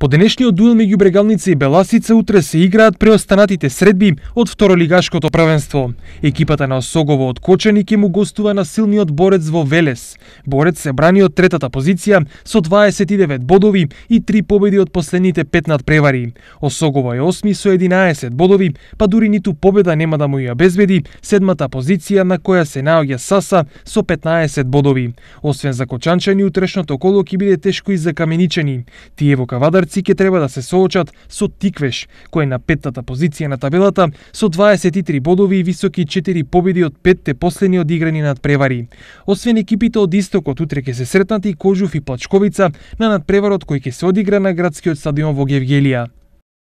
По денешниот дуел меѓу Брегалница и Беласица утре се играат преостанатите средби од второлигашкото правенство. Екипата на Осогово од Кочани ќе му гостува на силниот борец во Велес. Борец се брани од третата позиција со 29 бодови и 3 победи од последните 5 надпревари. Осогово е осми со 11 бодови, па дури ниту победа нема да му ја безбеди седмата позиција на која се наоѓа Саса со 15 бодови. Освен за кочанчани, утрешното коло ќе биде тешко и за каменичани. Тие во Кавадар Крци ќе треба да се соочат со Тиквеш, кој е на петтата позиција на табелата со 23 бодови и високи 4 победи од петте последни одиграни надпревари. Освен екипите од истокот, утре ќе се сретнат и Кожув и Плачковица на надпреварот кој ќе се одигра на градскиот стадион во Гевгелија.